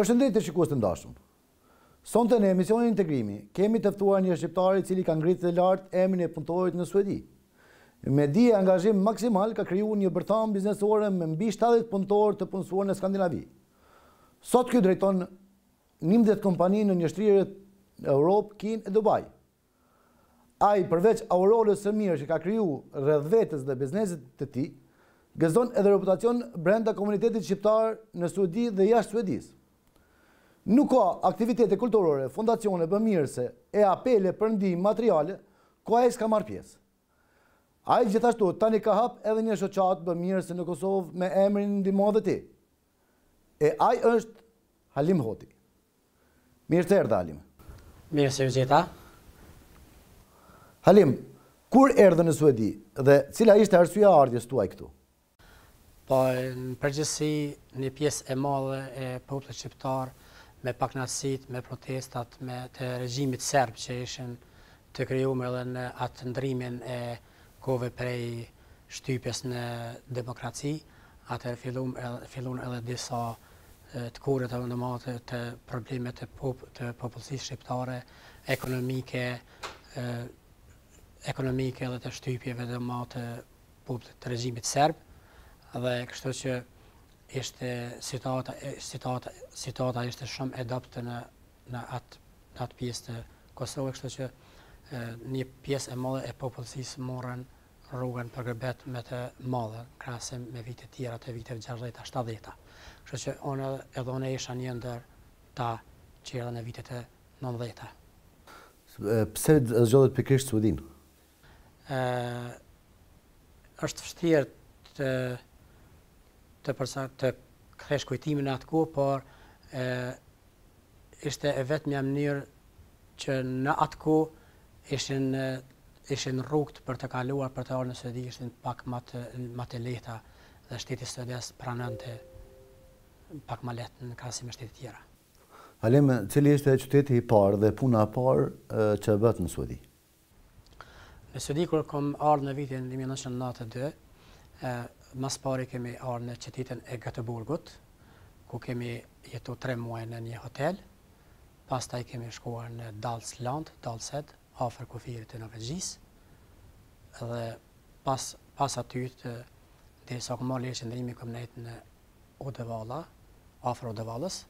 Përshëndetje shikues të ndashëm. Sonte në emisionin Integrimi kemi të ftuar një shqiptar i cili ka ngritur të lartë emrin e punëtorit në Suedi. Me di angazhim maksimal ka krijuar një bërtham biznesore me mbi 70 punëtorë të punësuar në Skandinavi. Sot ky drejton 19 kompani në një shtrirë Europë, Kinë e Dubai. Ai përveç aurolës së mirë që ka kriju rreth dhe biznesit të tij, gëzon edhe reputacion brenda komunitetit shqiptar në Suedi dhe jashtë Suedisë nuk ka aktivitete kulturore, fondacione, bëmirëse, e apele për ndim materiale, ku a e s'ka marrë pjesë. A e gjithashtu, tani ka hap edhe një shoqat bëmirëse në Kosovë me emrin ndimo dhe ti. E a e është Halim Hoti. Mirë të erdhe, Halim. Mirë se ju Halim, kur erdhe në Suedi dhe cila ishte arsua ardhjes tuaj këtu? Po, në përgjësi, një pjesë e madhe e poplët shqiptarë me paknasit, me protestat, me të regjimit serb që ishin të krijuar edhe në atë ndrimin e kove prej shtypjes në demokraci, atë fillum fillon edhe disa të kurë të ndëmatë të problemet të, popullësit shqiptare, ekonomike, ekonomike edhe të shtypjeve dhe ma të popullë të regjimit serbë, dhe kështu që ishte citata citata citata ishte shumë e adaptuar në në atë në atë pjesë të Kosovës, kështu që e, një pjesë e madhe e popullsisë morën rrugën për gërbet me të madhe, krasim me vite tjera të viteve 60-70. Kështu që unë edhe unë isha një ndër ta që edhe në vitet e 90-ta. Pse zgjodhet për kështë Suedin? Êshtë fështirë të, të përsa të kresh kujtimin atë ku, por ishte e vetë një mënyrë që në atë ku ishin rrugët për të kaluar për të orë në sëdi, ishin pak ma të leta dhe shtetit së pranën të pak ma letë në krasim e shtetit tjera. Halim, cili ishte qyteti i parë dhe puna parë që vëtë në Suedi? Në Suedi, kërë kom arë në vitin 1992, mas pari kemi arë në qëtitën e Gëtëburgut, ku kemi jetu tre muaj në një hotel, pas taj kemi shkuar në Dalsland, Dalsed, afer kufirit të Norvegjis, dhe pas, aty të dhe sa këmë marrë leshë ndërimi këmë nejtë në Odevala, afer Odevalës,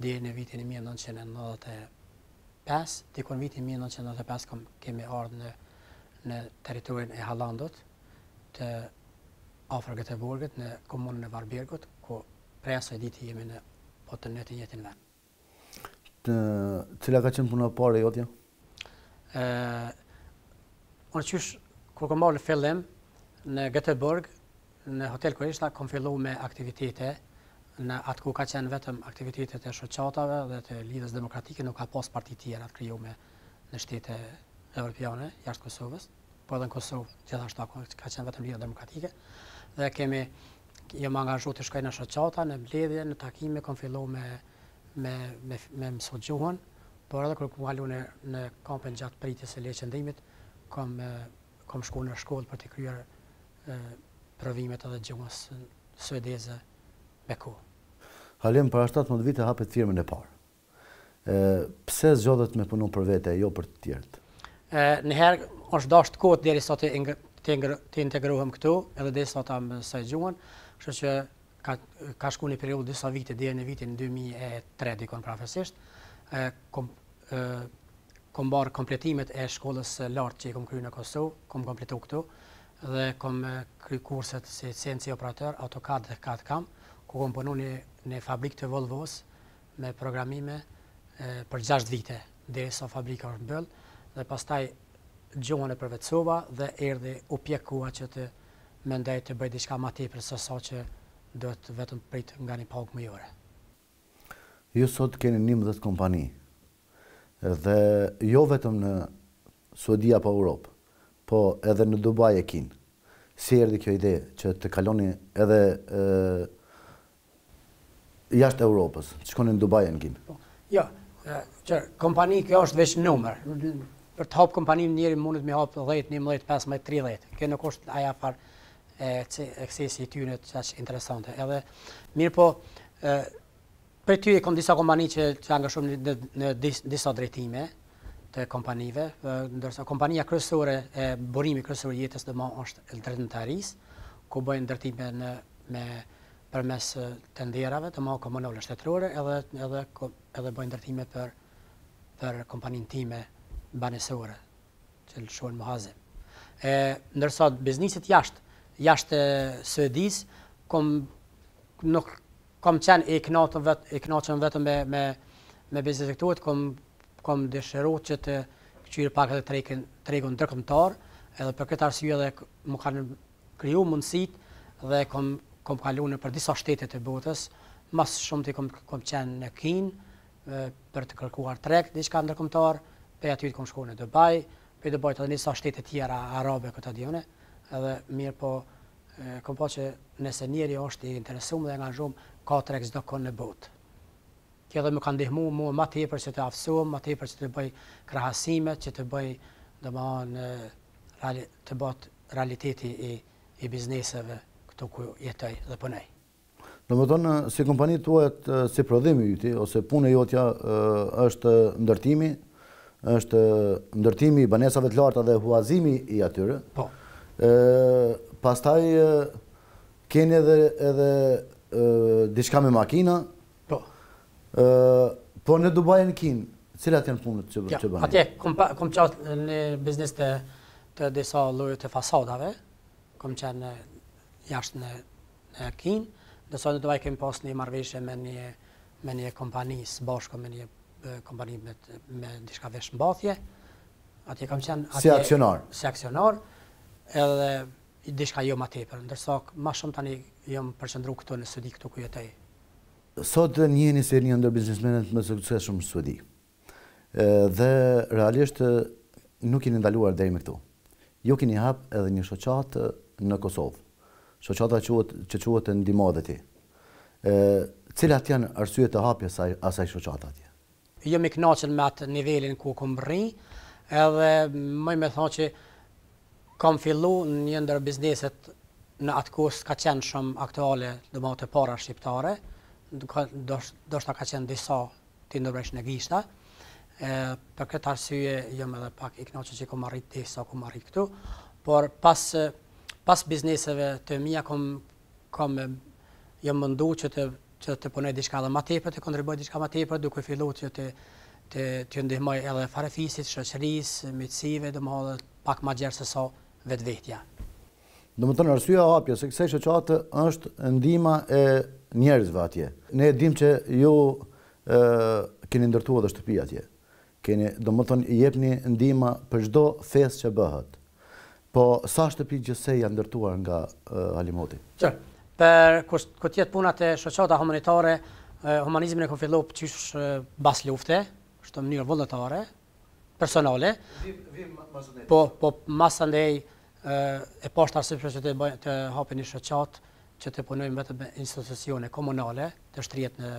dhe në vitin 1995, dikon vitin 1995 kemi ardhë në, në teritorin e Halandot, të afër këtë në komunën e Varbergët, ku prej asaj ditë jemi në botën në të njëtin vend. cila ka qenë puna pare, Jotja? Unë qysh, ku kom marrë në fillim në Göteborg, në hotel Kurishta, kom fillu me aktivitete, në atë ku ka qenë vetëm aktivitetet e shoqatave dhe të lidhës demokratike, nuk ka pas parti tjera atë kryu me në shtete evropiane, jashtë Kosovës, po edhe në Kosovë gjithashtu ka qenë vetëm lidhës demokratike dhe kemi jo më angazhu të shkoj në shoqata, në mbledhje, në takime, kam filluar me me me me por edhe kur kuha lunë në kampën gjatë pritjes së leqëndimit, kam kam shkuar në shkollë për të kryer provimet edhe gjuhës suedeze me ku. Halim, para 17 vite hapet firmen e parë. Ë pse zgjodhet me punon për vete, jo për të tjerët? Ë herë është dashur të dheri deri sot të integruhem këtu, edhe dhe sot më së gjuën, që që ka, ka shku një periullë disa vite, dhe në vitin 2003, dikon prafesisht, kom, kom barë kompletimet e shkollës lartë që i kom kry në Kosovë, kom kompletu këtu, dhe kom kry kurset si cienci operator, AutoCAD dhe CAD CAM, ku kom përnu një, një fabrik të Volvo's me programime për 6 vite, dhe sa fabrika është bëllë, dhe pastaj gjohën e përvecova dhe erdi u pjekua që të mendej të bëjt diçka ma tjepër sa që dhët vetëm prit nga një pagë më jore. Ju sot keni një mëdhët kompani dhe jo vetëm në Suedia pa Europë, po edhe në Dubai e kinë. Si erdi kjo ide që të kaloni edhe jashtë Europës, që koni në Dubai e në kinë? Po, jo, kompani kjo është veç numër, për të hapë kompanim njëri mundet me hapë 10, 11, 15, 30. Kjo nuk është aja farë e kësi të tyre që është interesante. Edhe, mirë po, për ty e kom disa kompani që që angëshum në, në, disa drejtime të kompanive, ndërsa kompania kërësore e borimi kërësore jetës dhe ma është e drejtën të arisë, ku bëjnë ndërtime në, me përmes të ndjerave të ma komunale shtetërore edhe, edhe, edhe bëjnë ndërtime për, për kompanin time banë sore që lëshon muhazim. Ë ndërsa bizneset jashtë, jashtë Suedis, kom nuk kom qenë e knatë vet, e vetëm me me me bizneset këtu, kom kom dëshëruar që të kthyr pak edhe tregun tregun ndërkombëtar, edhe për këtë arsye edhe më kanë kriju mundësit dhe kom kom kaluar në për disa shtete të botës, mas shumë ti kom kom në Kinë për të kërkuar treg diçka ndërkombëtar. Për aty të kom shkuar në Dubai, për Dubai të dhënë sa shtete tjera arabe këta dione, edhe mirë po kom po që nëse njeri është i interesuar dhe angazhuar ka trek do konë në botë. Kjo dhe më kanë ndihmuar mua më tepër se të afsohem, më tepër se të bëj krahasimet, që të bëj domethënë në të bëhet realiteti i i bizneseve këtu ku jetoj dhe punoj. Në më tonë, si kompani të uajtë si prodhimi ju ti, ose punë e jotja është ndërtimi, është ndërtimi i banesave të larta dhe huazimi i atyre. Po. Ë pastaj keni edhe edhe diçka me makina. Po. Ë po në Dubai në Kin, cilat janë punët që që bëni? Atje kom kom çaut në biznes të të disa llojeve të fasadave. Kom çan në jashtë në në Kin, do të thonë do të vaj kem pas marrëveshje me një me një kompani së bashku me një kompanimet me ndishka vesh mbathje. Ati kam qenë... Si aksionar. Si aksionar, edhe ndishka jo ma tepër. Ndërsa, ma shumë tani jom përqëndru këtu në sëdi këtu ku jetaj. Sot njëni se një ndër biznismenet më sukses shumë në Suedi. Dhe realisht nuk i ndaluar dhej me këtu. Ju jo kini hap edhe një shoqatë në Kosovë. Shoqata quat, që quatë në dimodhe ti. Cilat janë arsye të hapjes asaj shoqatë atje? jo më kënaqen me atë nivelin ku kum rri, edhe më më thonë që kam filluar një ndër bizneset në atë kus ka qenë shumë aktuale domosht të para shqiptare, do do të ka qenë disa ti ndërvesh në gishta. Ë për këtë arsye jo edhe pak i kënaqë që kum arrit të sa kum arrit këtu, por pas pas bizneseve të mia kam kam jam mundu që të që të punoj diçka edhe më tepër, të kontriboj diçka më tepër, duke filluar që të të të ndihmoj edhe farefisit, shoqërisë, miqësive, domosdoshmë pak më gjerë se sa vetvetja. Domethënë arsyeja e hapjes së kësaj shoqate është ndihma e njerëzve atje. Ne dimë që ju ë keni ndërtuar dhe shtëpi atje. Keni domethënë i jepni ndihmë për çdo fest që bëhet. Po sa shtëpi gjithsej janë ndërtuar nga Halimoti. Çfarë? për këtë jetë punat e shëqata humanitare, humanizmin e këmë fillu për qysh bas lufte, shtë mënyrë vëlletare, personale. Vim Po, po masë e poshtë arsipës që të hapë një shëqatë, që të vetë vetëm institucione komunale, të shtrijet në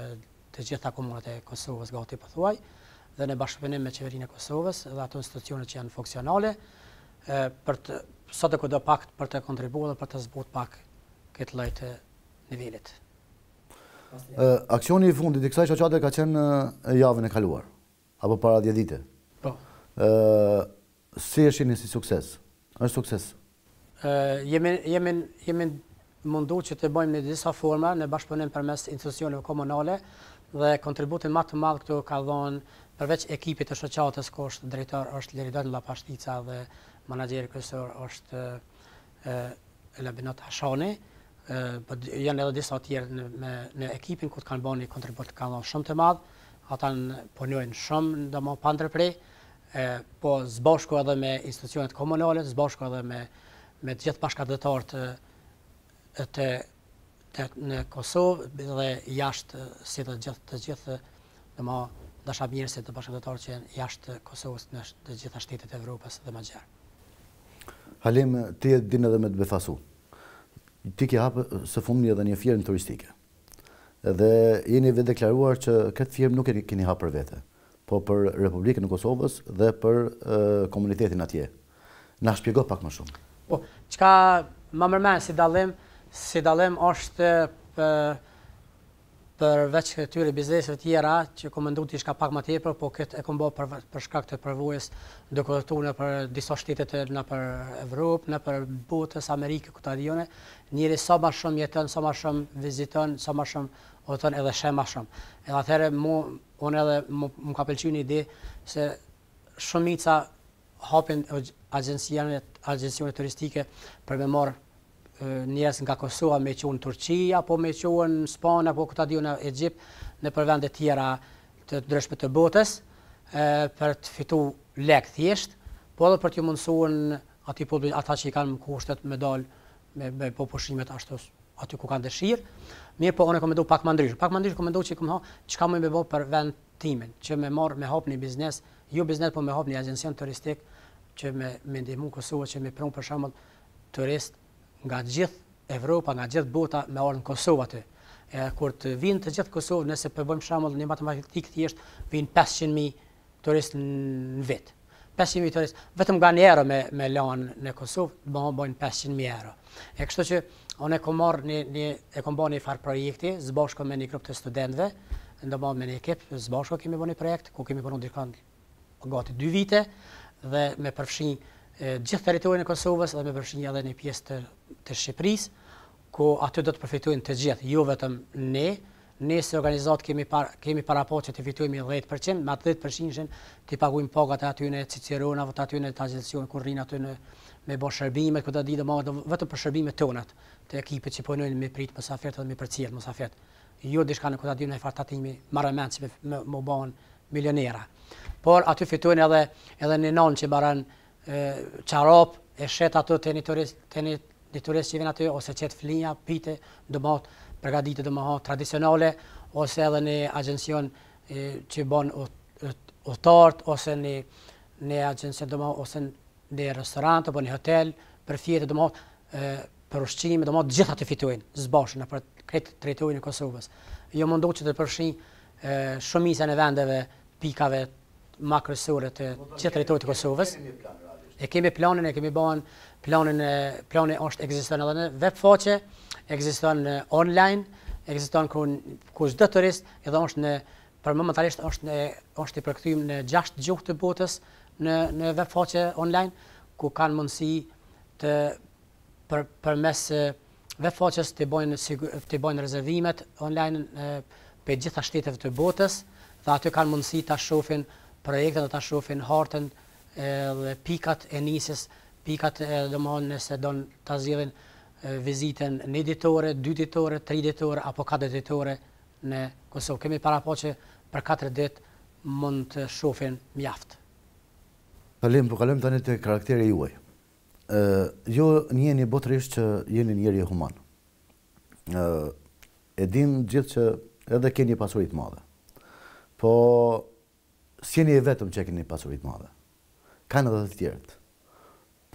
të gjitha komunat e Kosovës gati përthuaj, po dhe në bashkëpënim me qeverin e Kosovës dhe ato institucione që janë funksionale, për të sot e këdo pak për të kontribuat dhe për të zbut pak këtë lajtë vilit. Aksioni i fundit i kësaj shoqate ka qenë javën e kaluar, apo para dje dite. Po. Uh, si është si sukses? është sukses? jemi, jemi, mundu që të bëjmë në disa forma në bashkëpunim përmes institucioneve komunale dhe kontributin më të madh këtu ka dhonë, përveç ekipit të shoqatës ku është drejtori është Leridan Lapashtica dhe menaxheri kryesor është ë Elabinat Hashani po janë edhe disa të tjerë në me, në ekipin ku kanë bënë kontribut kanë dhënë shumë të madh. Ata punojnë po shumë ndërmo pa ndërprerje, ë po së bashku edhe me institucionet komunale, së bashku edhe me me të gjithë bashkëdhëtorë të të të në Kosovë dhe jashtë si të gjithë të gjithë ndërmo dashamirësit të bashkëdhëtorë që janë jashtë Kosovës në të gjitha shtetet e Evropës dhe më gjerë. Halim, ti e din edhe me të befasu ti ke hapë së fundi edhe një firmë turistike. Dhe jeni vetë deklaruar që këtë firmë nuk e keni hapë për vete, po për Republikën e Kosovës dhe për komunitetin atje. Na shpjego pak më shumë. Po, çka më mërmenë si dallim, si dallim është për për veç këtyre bizneset tjera që ku mëndu t'i shka pak ma tjepër, po këtë e këmbo për shkak të përvojës dhe në për diso shtetet në për Evropë, në për Butës, Amerike, këtë adhjone, njëri sa ma shumë jetën, sa ma shumë vizitën, sa ma shumë otën edhe shemë më shumë. E dhe atëherë, unë edhe më ka pëlqy një ide se shumica hapin agencionet turistike për me marë njerës nga Kosova me qënë Turqia, po me qënë Spana, po këta dihë në Egypt, në përvendet tjera të dreshme të botës, për të fitu lek thjesht, po edhe për të mundësuën ati publik, ata që i kanë më kushtet me dalë, me, me popushimet ashtu aty ku kanë dëshirë, mirë po unë e komendu pak më ndryshë. Pak më ndryshë komendu që i kom që ka mëjnë me bo për vend timin, që me marë me hopë një biznes, ju jo biznes, po me hopë një agencion turistik, që me, me ndihmu Kosovë, që me prunë për shambull turist nga gjithë Evropa, nga gjithë bota me orën Kosovate. Kur të vinë të gjithë Kosovë, nëse përbëjmë shamëll një matematikë jeshtë, vinë 500.000 turist në vitë. 500.000 turist, vetëm nga një euro me, me lanë në Kosovë, të më bëjmë 500.000 euro. E kështu që, onë e kom marë e bërë një farë projekti, zbashko me një grupë të studentëve, ndë bërë me një ekip, zbashko kemi bërë një projekt, ku kemi bërë në dikant gati dy vite, dhe me përfshinë gjithë territorin e Kosovës dhe me përfshirje edhe një pjesë të Shqipëris, Shqipërisë, ku aty do të përfitojnë të gjithë, jo vetëm ne. Ne si organizat kemi par, kemi që të fitojmë 10%, me atë 10%-shin i paguim pagat aty në Cicirona, vota aty në Tazilsion, kur rinë aty në me bosh shërbimet, ku do ditë më vetëm për shërbimet tonat të ekipit që punojnë me prit mosafirët dhe me më mosafirët. Jo diçka në kodadin e fartatimi marrëmend si me, me, me bën milionera. Por aty fitojnë edhe edhe në nën që baran qarop, e shet ato të një turist që vinë atë, ose qëtë flinja, pite, dëmohët, pregaditë dëmohët, tradicionale, ose edhe një agjension që bon u ose një agjension dëmohët, ose një restorant, ose një hotel, për fjetë dëmohët, për ushqime, dhe gjitha të fituin, zbashën, për kretë të rejtuin në Kosovës. Jo mundu që të përshin shumisa e vendeve, pikave, makrosurët, të të rejtuin të Kosovës. një plan, e kemi planin, e kemi ban, planin, planin është egziston edhe në webfaqe, egziston online, egziston ku zdo turist, edhe është në, për më është, në, është i përkëtujmë në gjasht gjuhë të botës në, në webfaqe online, ku kanë mundësi të për, mes webfaqes të bojnë, të bojnë rezervimet online për gjitha shtetet të botës, dhe aty kanë mundësi të shofin projekte dhe të shofin hartën, dhe pikat e nisës, pikat e dëmonë nëse donë të zilin viziten një ditore, dy ditore, tri ditore, apo katër ditore në Kosovë. Kemi para po që për katër dit mund të shofin mjaftë. Kalim, për po kalim të një të karakteri juaj. Jo njeni botërish që jeni njeri human. E din gjithë që edhe keni pasurit madhe. Po, s'jeni e vetëm që keni pasurit madhe kanë edhe të tjertë.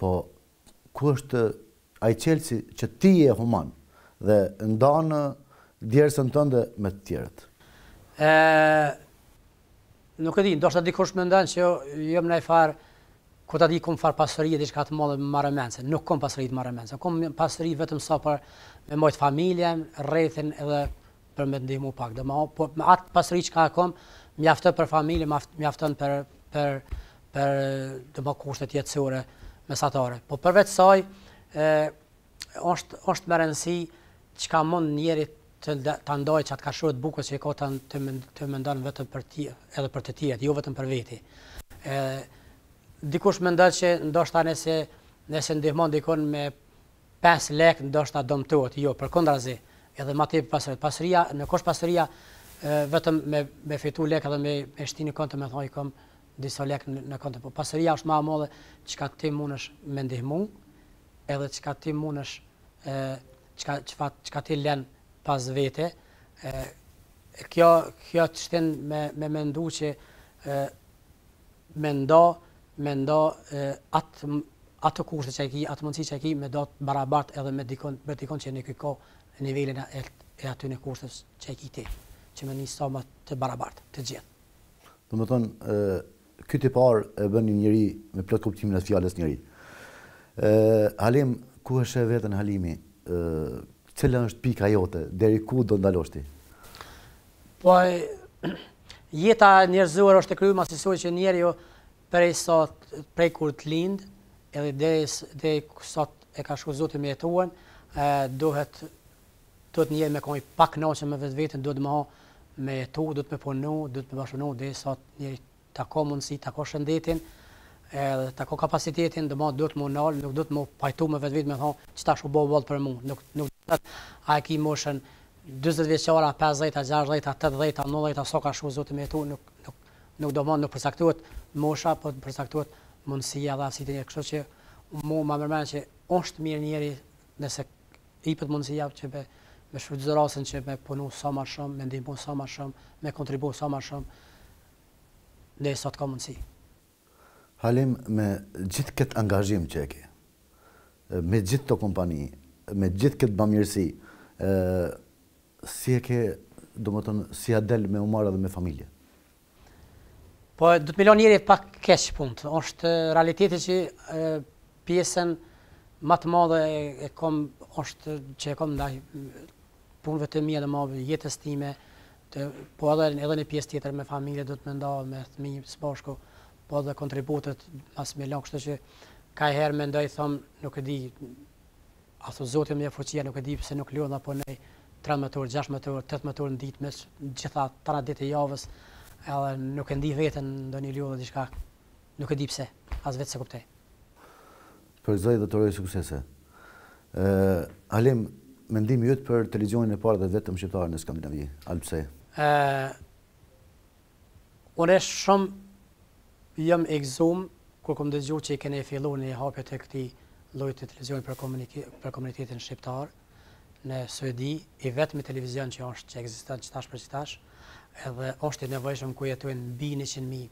Po, ku është ajë qelësi që ti e human dhe ndonë djerësën tënde me të tjertë? nuk e di, do shtë dikush me ndonë që jëmë jo në e farë, ku ta di kumë farë pasërije e dishka të mollë me marë mense, nuk kumë pasërije të marë mense, kumë pasërije vetëm sa për me mojtë familjen, rrethin edhe për me ndihmu pak. Dhe ma, po, atë pasërije që ka akumë, mjaftën për familje, mjaftën për, për për të bërë kushtet jetësore mesatare. Po përvecë saj, është më rëndësi që ka mund njerit të ndoj që atë ka shurët bukës që e kota të mëndonë vetëm për ti, edhe për të tijet, jo vetëm për veti. Dikush më ndonë që ndoshta nëse nëse ndihmon dikon me 5 lek, ndoshta do më jo, për zi. edhe ma të i pasërët. Pasëria, në kosh pasëria, vetëm me fitu lek edhe me shtini kontë me thonë komë, disa lekë në kontë. Po pasëria është ma amodhe që ka ti mund është me ndihmu, edhe që ka ti mund është që ka ti lenë pas vete. Kjo të shtenë me me ndu që me ndo me atë atë kushtë që e ki, atë mundësi që e ki, me do të barabartë edhe me dikon, me dikon që e në këko nivellin e aty në kushtë që e ki ti, që me një soma të barabartë, të gjithë. Dëmë tonë, ky tip parë e bën një njerëj me plot kuptimin e fjalës njerëj. Ë Halim, ku është e vetën Halimi? Ë cila është pika jote deri ku do ndalosh ti? Po jeta njerëzore është e kryer masi sot që njeriu jo, prej sot prej kur të lind edhe deri deri sot e ka shkuar zoti me jetuan, ë duhet duhet të me koni pak nëse me vetë vetën, më me tu, do të me ponu, do të me bashkënu, dhe të të ko mundësi, të ko shëndetin, edhe të ko kapacitetin, dhe ma do të mu nalë, nuk do të mu pajtu me vetë vitë me thonë, që ta shu bo bëllë për mu, nuk, nuk do të a e ki moshën 20 vjeqara, 50, 60, 80, 90, 8 dhejta, so ka shu zotë me tu, nuk, nuk, nuk do ma nuk përsektuat mosha, po përsaktuat mundësia dhe asitë njërë, kështu që mu më mërmenë që është mirë njeri nëse i pëtë mundësia që me me shfrytëzërasën që me punu sa ma shumë, me ndimu sa ma shumë, me kontribu sa ma shumë, dhe e sot ka mundësi. Halim, me gjithë këtë angazhim që e ke, me gjithë të kompani, me gjithë këtë bëmjërësi, si e ke, do më tonë, si a del me umara dhe me familje? Po, du të milon njëri pak keshë punë, është realiteti që pjesën matë madhe e kom, është që e kom ndaj punëve të mjë dhe mabë, jetës time, Po edhe një pjesë tjetër me familje dhëtë me ndohë, me të minjë së bashku, po edhe kontributet mas me lënë, kështu që ka herë me thon nuk e di, a thë zotim dhe fuqia, nuk e di pëse nuk lund apo ne 3 mëtur, 6 mëtur, 8 mëtur në ditë, me gjitha të ditë e javës, edhe nuk e di vetën, ndo një diçka. nuk e di pëse, as vetë se kupte. Për zdoj dhe të rojë suksese. Alim, me ndimi jëtë për televizionin e parë dhe vetëm shqiptarë në Skandinavijë, alpse, unë e shumë jëmë e kërë këmë dëgju që i kene e fillu në e e këti lojtë të televizion për komunitetin shqiptar në Suedi, i vetëmi televizion që është që egzistat qëtash për qëtash edhe është i nevojshëm ku jetuin bi në qënëmi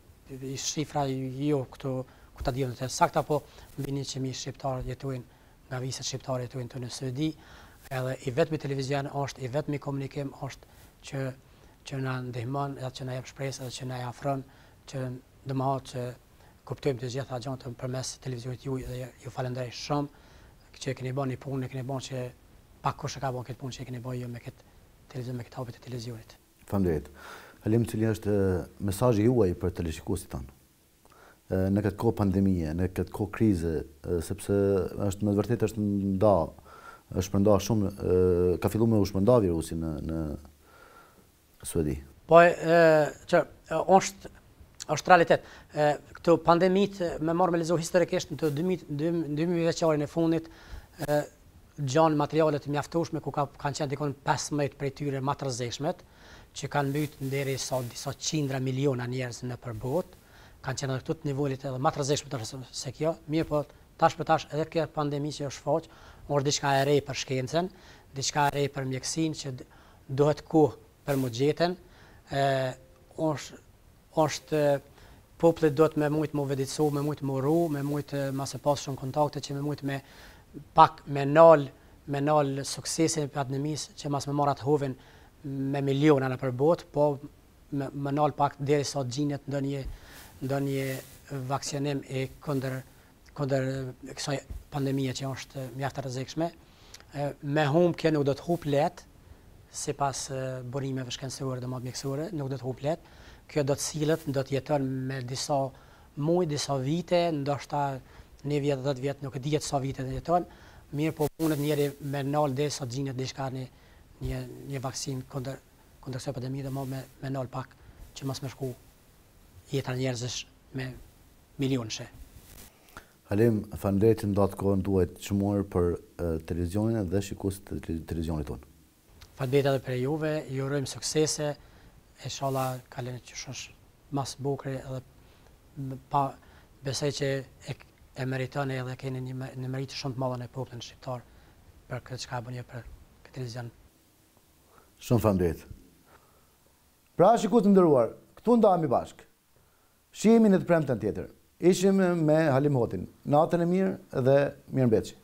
shifra jo këtu ku ta dhjëmë të sakta po bi në shqiptar jetuin nga visët shqiptar jetuin të në Suedi edhe i vetëmi televizion është i vetëmi komunikim është që që nga ndihmon edhe që na jep shpresë edhe që na jafron që dhe më që kuptojmë të zjetë agjante për mes televizorit juaj dhe ju falenderoj shumë që e keni bënë një punë, keni bënë që pak e ka bo këtë punë që e keni bënë ju me këtë televizorit, me këtë hopit e televizorit. Faleminderit. Halim Cili është mesazhi juaj për të tanë. Në këtë kohë pandemije, në këtë kohë krize, sepse është me të vërtet është nda, është përnda shumë, ka fillu me u shpërnda në, Suedi. Po, që është është realitet. Këtë pandemit me marrë me historikisht në të 2000 veqari në fundit gjanë materialet mjaftushme ku kanë qenë dikon 15 për tyre matërzeshmet që kanë bëjtë në deri sa disa qindra miliona njerës në përbot kanë qenë në këtë të nivellit edhe matërzeshme të rësë se kjo, mirë po tash për tash edhe kjerë pandemi që është faqë orë diçka e rejë për shkencen diçka e për mjekësin që duhet ku për mëgjetën, është poplit do të me mujtë më vedicu, me mujtë më ru, me mujtë masë pasë shumë kontakte që me mujtë me pak me nalë, me nalë suksesin për atë nëmisë që masë me marat hovin me miliona në për botë, po me nalë pak dheri sa gjinët ndë një vakcionim e këndër kësaj pandemija që është mjaftë rëzikshme. Me humë kënë u do të hupë letë, si pas borimeve shkenësore dhe matë mjekësore, nuk do të huplet. Kjo do të silët, do të jetër me disa muj, disa vite, ndoshta një vjetë, dhëtë vjetë, nuk e djetë sa vite dhe jetër, mirë po punët njeri me nëllë dhe sot gjinët dhe shkar një, një, një këndër kondër, kondër epidemi dhe mo me, me nëllë pak që mos më shku jetër njerëzësh me milionëshe. Halim, fandrejtë në të kohën duhet që morë për televizionin dhe shikusit të televizionit tonë. Pa të beta dhe për juve, ju rëjmë suksese, e shala kalene që shosh mas bukri edhe pa besaj që e, e meritone edhe keni një, meritë shumë të madhën e popën në Shqiptar për këtë qka bën bunje për këtë televizion. Shumë fandet. Pra është ku të ndëruar, këtu ndami bashkë, shimin e të premë të në tjetër, ishim me Halim Hotin, natën e mirë dhe mirë në beqë.